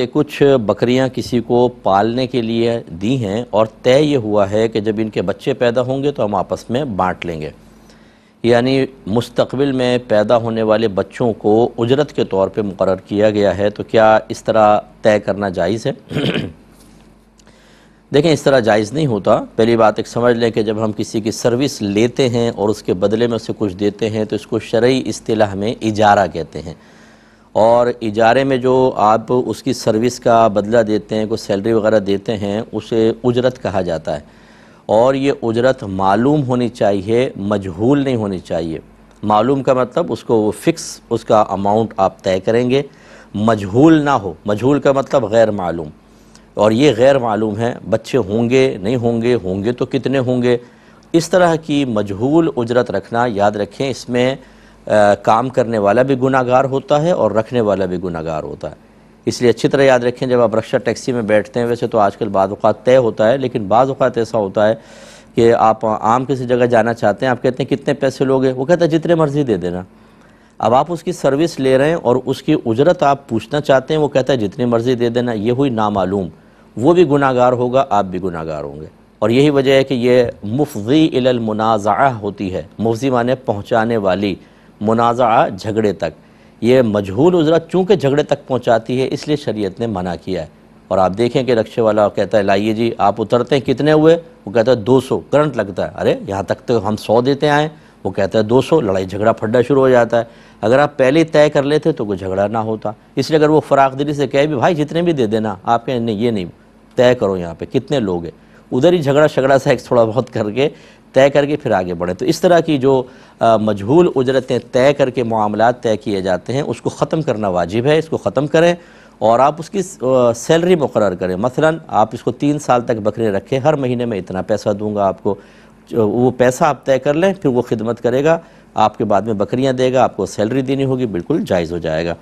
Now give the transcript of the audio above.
कि कुछ बकरियां किसी को पालने के लिए दी हैं और तय ये हुआ है कि जब इनके बच्चे पैदा होंगे तो हम आपस में बांट लेंगे यानी मुस्तकबिल में पैदा होने वाले बच्चों को उजरत के तौर पे मुकर किया गया है तो क्या इस तरह तय करना जायज़ है देखें इस तरह जायज़ नहीं होता पहली बात एक समझ लें कि जब हम किसी की सर्विस लेते हैं और उसके बदले में उसे कुछ देते हैं तो इसको शरय अतलाह में इजारा कहते हैं और इजारे में जो आप उसकी सर्विस का बदला देते हैं कुछ सैलरी वगैरह देते हैं उसे उजरत कहा जाता है और ये उजरत मालूम होनी चाहिए मजहूल नहीं होनी चाहिए मालूम का मतलब उसको वो फ़िक्स उसका अमाउंट आप तय करेंगे मजहूल ना हो मजहूल का मतलब गैर मालूम और ये गैर मालूम है बच्चे होंगे नहीं होंगे होंगे तो कितने होंगे इस तरह की मजहूल उजरत रखना याद रखें इसमें आ, काम करने वाला भी गुनागार होता है और रखने वाला भी गुनागार होता है इसलिए अच्छी तरह याद रखें जब आप रक्षा टैक्सी में बैठते हैं वैसे तो आजकल बाज़ात तय होता है लेकिन बाज़ात ऐसा होता है कि आप आम किसी जगह जाना चाहते हैं आप कहते हैं कितने पैसे लोगे वो कहता है जितने मर्ज़ी दे देना अब आप उसकी सर्विस ले रहे हैं और उसकी उजरत आप पूछना चाहते हैं वो कहता है जितनी मर्ज़ी दे देना ये हुई नामालूम वो भी गुनागार होगा आप भी गुनागार होंगे और यही वजह है कि ये मुफजी इलमनाज़ा होती है मुफ्ज़ी माने पहुँचाने वाली मुनाज़ा झगड़े तक ये मजहूल उजरत चूँकि झगड़े तक पहुँचाती है इसलिए शरीयत ने मना किया है और आप देखें कि रक्शे वाला कहता है लाइए जी आप उतरते हैं कितने हुए वो कहता है दो सौ करंट लगता है अरे यहाँ तक तो हम सौ देते आएँ वो कहता है दो सौ लड़ाई झगड़ा फड्डा शुरू हो जाता है अगर आप पहले तय कर लेते तो कोई झगड़ा ना होता इसलिए अगर वो फराख दिली से कहे भी भाई जितने भी दे देना आप कहें नहीं ये नहीं तय करो यहाँ पर कितने लोग हैं उधर ही झगड़ा झगड़ा सा एक थोड़ा बहुत करके तय करके फिर आगे बढ़ें तो इस तरह की जो मजहूल उजरतें तय करके मामला तय किए जाते हैं उसको ख़त्म करना वाजिब है इसको ख़त्म करें और आप उसकी सैलरी मुकर करें मसलन आप इसको तीन साल तक बकरे रखें हर महीने में इतना पैसा दूंगा आपको वो पैसा आप तय कर लें फिर वो खिदमत करेगा आपके बाद में बकरियां देगा आपको सैलरी देनी होगी बिल्कुल जायज़ हो जाएगा